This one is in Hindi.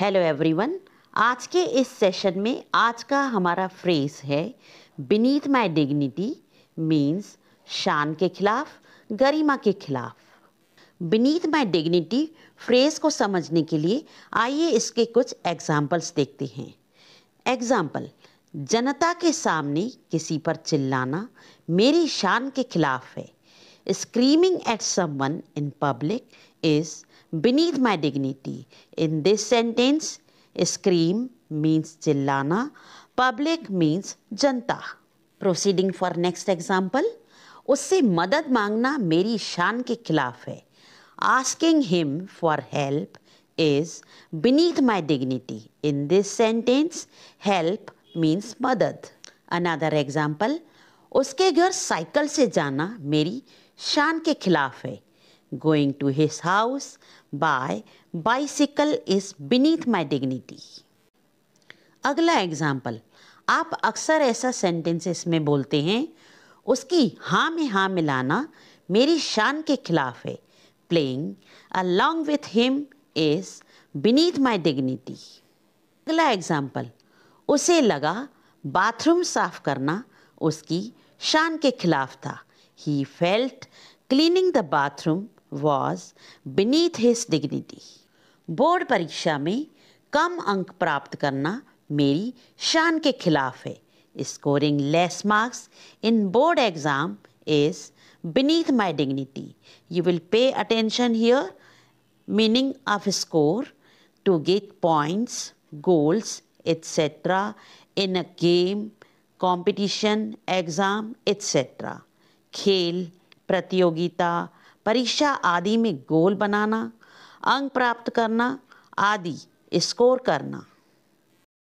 हेलो एवरीवन आज के इस सेशन में आज का हमारा फ्रेज है बीनीथ माय डिग्निटी मींस शान के खिलाफ गरिमा के खिलाफ बीनीथ माय डिग्निटी फ्रेज को समझने के लिए आइए इसके कुछ एग्जाम्पल्स देखते हैं एग्जाम्पल जनता के सामने किसी पर चिल्लाना मेरी शान के खिलाफ है screaming at someone in public is beneath my dignity. In this sentence, scream means chillana, public means जनता प्रोसीडिंग फॉर नेक्स्ट एग्जाम्पल उससे मदद मांगना मेरी शान के खिलाफ है asking him for help is beneath my dignity in this sentence help means मदद अनादर एग्जाम्पल उसके घर साइकिल से जाना मेरी शान के खिलाफ है Going to his house by bicycle is beneath my dignity. अगला एग्जाम्पल आप अक्सर ऐसा सेंटेंसेस में बोलते हैं उसकी हाँ में हाँ मिलाना मेरी शान के खिलाफ है playing along with him is beneath my dignity अगला एग्जाम्पल उसे लगा बाथरूम साफ करना उसकी शान के खिलाफ था he felt cleaning the bathroom was beneath his dignity board परीक्षा में कम अंक प्राप्त करना मेरी शान के खिलाफ है scoring less marks in board exam is beneath my dignity you will pay attention here meaning of score to get points goals etcetera in a game competition exam etcetera खेल प्रतियोगिता परीक्षा आदि में गोल बनाना अंक प्राप्त करना आदि स्कोर करना